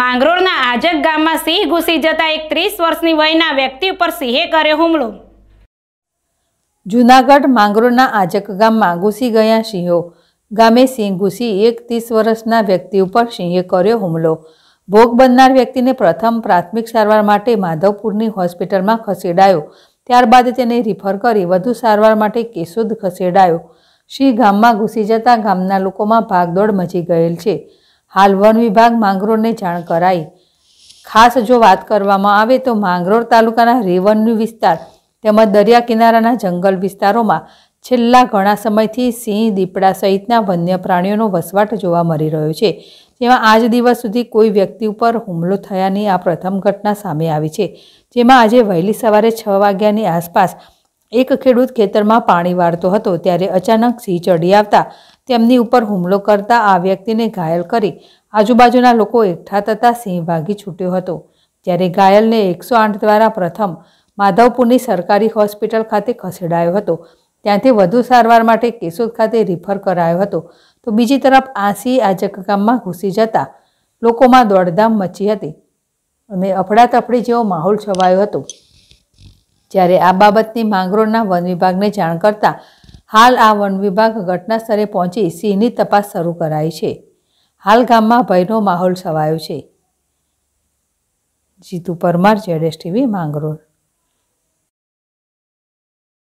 માંગરોળના આજક ગામમાં સિંહ ઘૂસી જતા એક ત્રીસ વર્ષની વયના વ્યક્તિ ઉપર સિંહે કર્યો હુમલો જુનાગઢ માંગરોળના આજક ગામમાં ઘૂસી ગયા સિંહો ગામે સિંહ ઘૂસી એક ત્રીસ વર્ષના વ્યક્તિ ઉપર સિંહે કર્યો હુમલો ભોગ બનનાર વ્યક્તિને પ્રથમ પ્રાથમિક સારવાર માટે માધવપુરની હોસ્પિટલમાં ખસેડાયો ત્યારબાદ તેને રિફર કરી વધુ સારવાર માટે કેશોદ ખસેડાયો સિંહ ગામમાં ઘૂસી જતા ગામના લોકોમાં ભાગદોડ મચી ગયેલ છે હાલ વન વિભાગ માંગરોળને જાણ કરાઈ ખાસ જો વાત કરવામાં આવે તો માંગરોળ તાલુકાના રેવન્યુ વિસ્તાર તેમજ દરિયા કિનારાના જંગલ વિસ્તારોમાં છેલ્લા ઘણા સમયથી સિંહ દીપડા સહિતના વન્ય પ્રાણીઓનો વસવાટ જોવા મળી રહ્યો છે જેમાં આજ દિવસ સુધી કોઈ વ્યક્તિ ઉપર હુમલો થયાની આ પ્રથમ ઘટના સામે આવી છે જેમાં આજે વહેલી સવારે છ વાગ્યાની આસપાસ એક ખેડૂત ખેતરમાં પાણી વાળતો હતો ત્યારે અચાનક સિંહ ચડી આવતા તેમની ઉપર હુમલો કરતા આ વ્યક્તિને ઘાયલ કરી આજુબાજુના લોકો એકઠા થતાં સિંહ ભાગી છૂટ્યો હતો જ્યારે ઘાયલને એકસો આઠ દ્વારા પ્રથમ માધવપુરની સરકારી હોસ્પિટલ ખાતે ખસેડાયો હતો ત્યાંથી વધુ સારવાર માટે કેશોદ ખાતે રિફર કરાયો હતો તો બીજી તરફ આ જકગામમાં ઘૂસી જતા લોકોમાં દોડધામ મચી હતી અને અફડાતફડી જેવો માહોલ છવાયો હતો જ્યારે આ બાબતની માંગરોળના વન વિભાગને જાણ કરતાં હાલ આ વન વિભાગ ઘટનાસ્થળે પહોંચી સિંહની તપાસ શરૂ કરાઈ છે હાલ ગામમાં ભયનો માહોલ છવાયો છે જીતુ પરમાર જેડેશ ટીવી માંગરોળ